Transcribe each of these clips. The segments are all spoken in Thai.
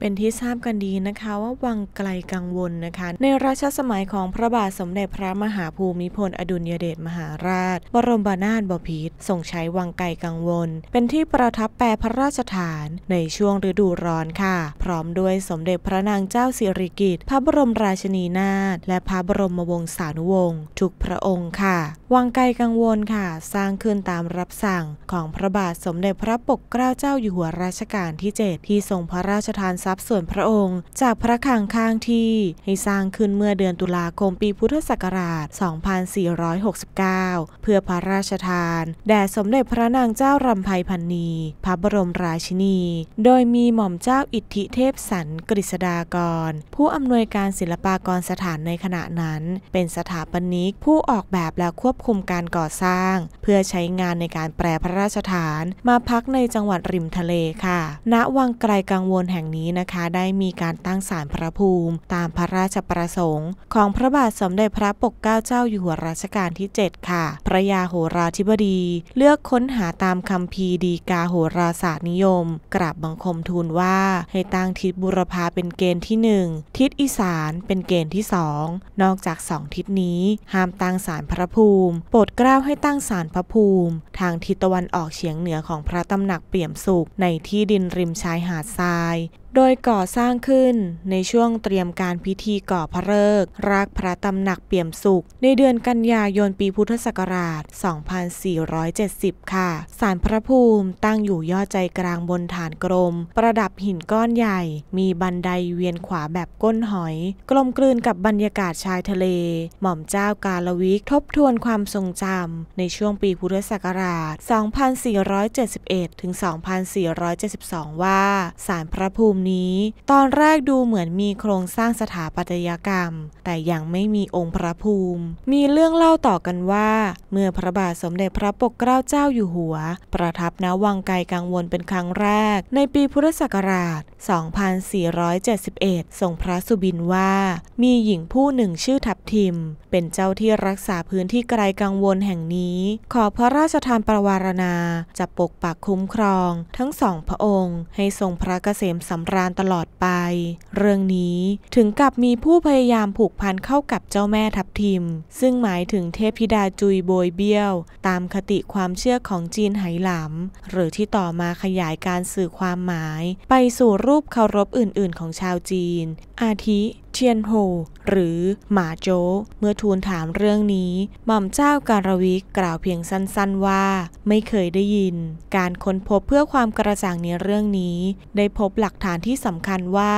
เป็นที่ทราบกันดีนะคะว่า วังไกลกังวลนะคะ ในรัชสมัยของพระบาทสมเด็จพระมหาภูมิพล อดุลยเดชมหาราช บรมนาถบพิตรส่งใช้วังไกลกังวล เป็นที่ประทับแปรพระราชฐาน ในช่วงฤดูร้อนค่ะ พร้อมด้วยสมเด็จพระนางเจ้าสิริกิติ์พระบรมราชินีนาถและพระบรมวงศานุวงศ์ทุกพระองค์ค่ะวังไกลกังวลค่ะ สร้างขึ้นตามรับสั่งของพระบาทสมเด็จพระปกเกล้าเจ้าอยู่หัวรัชกาลที่ 7 ที่ทรงพระราชทานทรัพย์ส่วนพระองค์ จากพระคลังข้างที่ ให้สร้างขึ้นเมื่อเดือนตุลาคมปีพุทธศักราช 2469 เพื่อพระราชทาน แด่สมเด็จพระนางเจ้ารำไพพรรณีพระบรมราชินี โดยมีหม่อมเจ้าอิทธิเทพสันกฤษดากร ผู้อำนวยการศิลปากรสถานในขณะนั้น เป็นสถาปนิกผู้ออกแบบและควบคุมการก่อสร้าง เพื่อใช้งานในการแปรพระราชฐานมาพักในจังหวัดริมทะเลค่ะ ณ วังไกลกังวลแห่งนี้นะคะได้มีการตั้งศาลพระภูมิตามพระราชประสงค์ ของพระบาทสมเด็จพระปกเกล้าเจ้าอยู่หัวรัชกาลที่ 7 ค่ะ พระยาโหราธิบดี เลือกค้นหาตามคำพีดีกาโหราศาสตร์นิยม กราบบังคมทูลว่าให้ตั้งทิศบุรพาเป็นเกณฑ์ที่ 1 ทิศอีสานเป็นเกณฑ์ที่2นอกจาก2ทิศนี้ห้ามตั้งศาลพระภูมิมิโปรดเกล้าให้ตั้งศาลพระภูมิ ทางทิศตะวันออกเฉียงเหนือของพระตำหนักเปี่ยมสุข ในที่ดินริมชายหาดทรายโดยก่อสร้างขึ้นในช่วงเตรียมการพิธีก่อพระฤกษ์รักพระตำหนักเปี่ยมสุข ในเดือนกันยายนปีพุทธศักราช 2470 ค่ะ ศาลพระภูมิตั้งอยู่ยอดใจกลางบนฐานกลมประดับหินก้อนใหญ่มีบันไดเวียนขวาแบบก้นหอย กลมกลืนกับบรรยากาศชายทะเล หม่อมเจ้ากาลวิกทบทวนความทรงจำในช่วงปีพุทธศักราช 2471 ถึง 2472 ว่าศาลพระภูมินี้ตอนแรกดูเหมือนมีโครงสร้างสถาปัตยกรรม แต่ยังไม่มีองค์พระภูมิ มีเรื่องเล่าต่อกันว่า เมื่อพระบาทสมเด็จพระปกเกล้าเจ้าอยู่หัว ประทับณวังไกลกังวลเป็นครั้งแรก ในปีพุทธศักราช 2471 ส่งพระสุบินว่า มีหญิงผู้หนึ่งชื่อทับทิม เป็นเจ้าที่รักษาพื้นที่ไกลกังวลแห่งนี้ ขอพระราชทานประวารณาจะปกปักคุ้มครอง ทั้งสองพระองค์ ให้ทรงพระเกษมสำรานตลอดไป เรื่องนี้ถึงกับมีผู้พยายามผูกพันเข้ากับเจ้าแม่ทับทิม ซึ่งหมายถึงเทพธิดาจุยโบยเบี้ยว ตามคติความเชื่อของจีนไหหลำ หรือที่ต่อมาขยายการสื่อความหมายไปสู่รูปเคารพอื่นๆของชาวจีน อาทิเทียนโฮหรือหมาโจ เมื่อทูลถามเรื่องนี้ หม่อมเจ้าการวิกกล่าวเพียงสั้นๆว่าไม่เคยได้ยิน การค้นพบเพื่อความกระจ่างในเรื่องนี้ ได้พบหลักฐานที่สำคัญว่า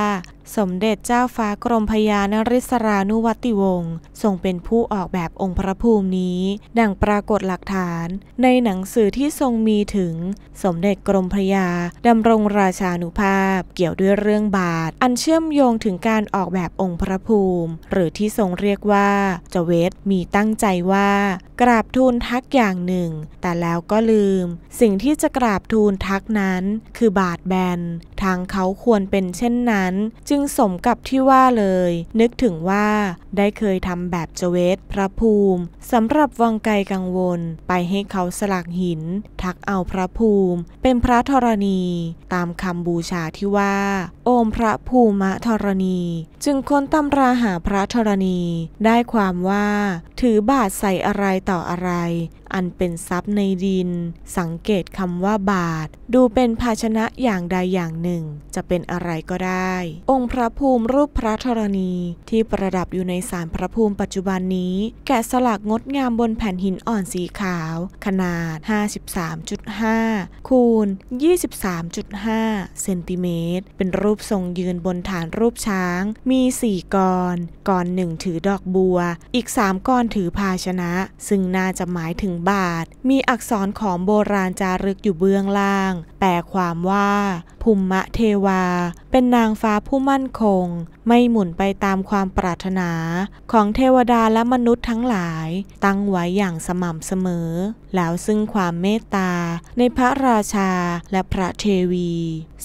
สมเด็จเจ้าฟ้ากรมพยานริศรานุวัติวงศ์ทรงเป็นผู้ออกแบบองค์พระภูมินี้ ดังปรากฏหลักฐาน ในหนังสือที่ทรงมีถึง สมเด็จกรมพยาดำรงราชานุภาพ เกี่ยวด้วยเรื่องบาทอันเชื่อมโยงถึงการออกแบบองค์พระภูมิ หรือที่ทรงเรียกว่า จเวทมีตั้งใจว่า กราบทูลทักอย่างหนึ่ง แต่แล้วก็ลืม สิ่งที่จะกราบทูลทักนั้น คือบาทแบนทางเขาควรเป็นเช่นนั้นจจึงสมกับที่ว่าเลย นึกถึงว่าได้เคยทำแบบเจเวทพระภูมิสำหรับวังไกลกังวลไปให้เขาสลักหิน ทักเอาพระภูมิเป็นพระธรณี ตามคำบูชาที่ว่า โอมพระภูมะธรณี จึงค้นตำราหาพระธรณีได้ความว่า ถือบาทใส่อะไรต่ออะไร อันเป็นทรัพย์ในดิน สังเกตคำว่าบาท ดูเป็นภาชนะอย่างใดอย่างหนึ่ง จะเป็นอะไรก็ได้องค์พระภูมิรูปพระธรณีที่ประดับอยู่ในศาลพระภูมิปัจจุบันนี้ แกะสลักงดงามบนแผ่นหินอ่อนสีขาว ขนาด 53.5 คูณ 23.5 เซนติเมตร เป็นรูปทรงยืนบนฐานรูปช้าง มี 4กรกรหนึ่งถือดอกบัว อีก 3กรถือภาชนะ ซึ่งน่าจะหมายถึงบาท มีอักษรของโบราณจารึกอยู่เบื้องล่างแปลความว่าภุมมะเทวา เป็นนางฟ้าผู้มมั่นคง ไม่หมุนไปตามความปรารถนา ของเทวดาและมนุษย์ทั้งหลายตั้งไว้อย่างสม่ำเสมอ แล้วซึ่งความเมตตา ในพระราชาและพระเทวี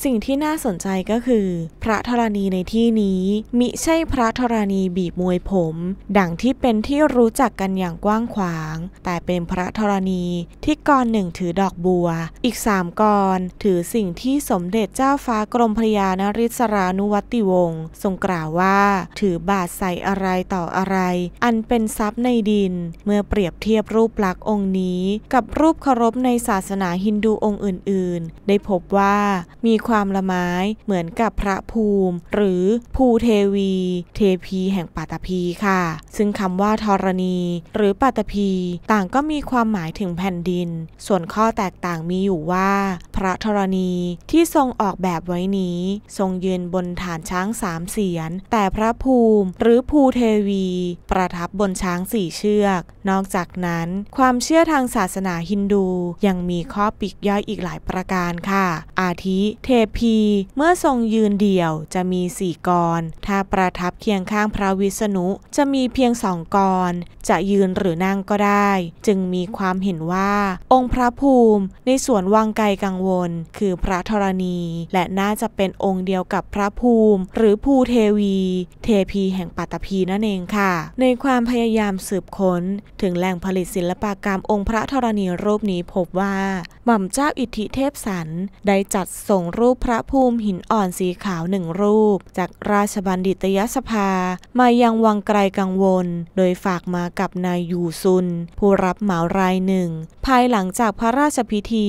สิ่งที่น่าสนใจก็คือ พระธรณีในที่นี้มิใช่พระธรณีบีบมวยผม ดังที่เป็นที่รู้จักกันอย่างกว้างขวาง แต่เป็นพระธรณีที่กรหนึ่งถือดอกบัว อีกสามกรถือสิ่งที่สมเด็จเจ้าฟ้ากรมพระยานริศรานุวัติติวงศ์ทรงกล่าวว่าถือบาทใส่อะไรต่ออะไร อันเป็นทรัพย์ในดินเมื่อเปรียบเทียบรูปลักษ์องค์นี้ กับรูปเคารพในศาสนาฮินดูองค์อื่น ๆ ได้พบว่ามีความละไม้เหมือนกับพระภูมิ หรือภูเทวี เทพีแห่งปัตพีค่ะ ซึ่งคำว่าธรณีหรือปัตพี ต่างก็มีความหมายถึงแผ่นดิน ส่วนข้อแตกต่างมีอยู่ว่า พระธรณีที่ทรงออกแบบไว้นี้ ทรงยืนบนฐานช้างสามเสียนแต่พระภูมิหรือภูเทวี ประทับบนช้างสี่เชือก นอกจากนั้นความเชื่อทางศาสนาฮินดูยังมีข้อปิกย่อยอีกหลายประการค่ะ อาทิเทพี เมื่อทรงยืนเดี่ยวจะมีสี่กร ถ้าประทับเคียงข้างพระวิษณุจะมีเพียงสองกร จะยืนหรือนั่งก็ได้ จึงมีความเห็นว่า องค์พระภูมิในส่วนวังไกลกังวลคือพระธรณี และน่าจะเป็นองค์เดียวกับพระภูมิมิหรือภูเทวี เทพีแห่งปัตตพีนั่นเองค่ะ ในความพยายามสืบค้น ถึงแหล่งผลิตศิลปกรรมองค์พระธรณีรูปนี้พบว่าหม่อมเจ้าอิทธิเทพสันได้จัดส่งรูปพระภูมิหินอ่อนสีขาวหนึ่งรูป จากราชบัณฑิตยสภามายังวังไกลกังวล โดยฝากมากับนายยูซุน ผู้รับเหมารายหนึ่ง ภายหลังจากพระราชพิธี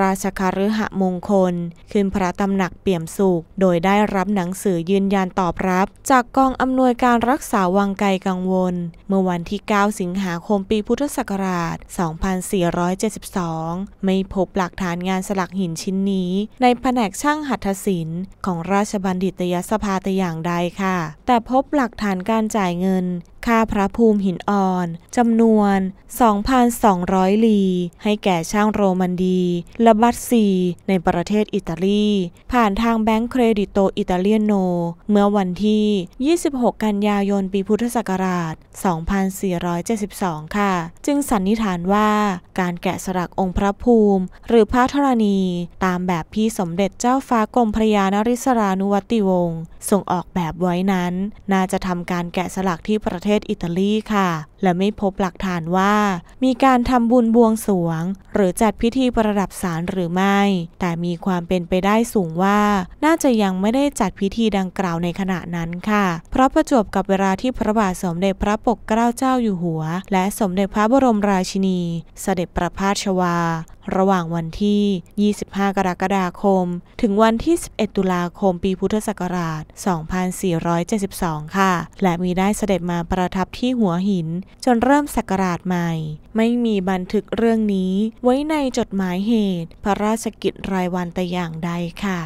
ราชคฤหมงคล ขึ้นพระตำหนักเปี่ยมสุขโดยได้รับหนังสือื่อยืนยันตอบรับ จากกองอำนวยการรักษาวังไกกังวล เมื่อวันที่ 9 สิงหาคมปีพุทธศักราช 2472 ไม่พบหลักฐานงานสลักหินชิ้นนี้ ในแผนกช่างหัตถศิลป์ของราชบัณฑิตยสภาแต่อย่างใดค่ะ แต่พบหลักฐานการจ่ายเงินค่าพระภูมิหินอ่อนจำนวน 2,200 ลี ให้แก่ช่างโรมันดี และบัตซีในประเทศอิตาลี ผ่านทางแบงก์เครดิตโตอิตาเลียโน เมื่อวันที่ 26 กันยายนปีพุทธศักราช2472 ค่ะ จึงสันนิษฐานว่าการแกะสลักองค์พระภูมิหรือพระธรณี ตามแบบพี่สมเด็จเจ้าฟ้ากรมพระยานริศรานุวัติวงศ์ส่งออกแบบไว้นั้น น่าจะทำการแกะสลักที่ประเทศศอิตาลีค่ะและไม่พบหลักฐานว่า มีการทำบุญบวงสวง หรือจัดพิธีประดับศาลหรือไม่ แต่มีความเป็นไปได้สูงว่าน่าจะยังไม่ได้จัดพิธีดังกล่าวในขณะนั้นค่ะ เพราะประจวบกับเวลาที่พระบาทสมเด็จพระปกเกล้าเจ้าอยู่หัว และสมเด็จพระบรมราชินี เสด็จประพาสชวา ระหว่างวันที่ 25 กรกฎาคม ถึงวันที่11ตุลาคมปีพุทธศักราช2472ค่ะ และมีได้เสด็จมาประทับที่หัวหินจนเริ่มศักราชใหม่ ไม่มีบันทึกเรื่องนี้ ไว้ในจดหมายเหตุพระราชกิจรายวันแต่อย่างใดค่ะ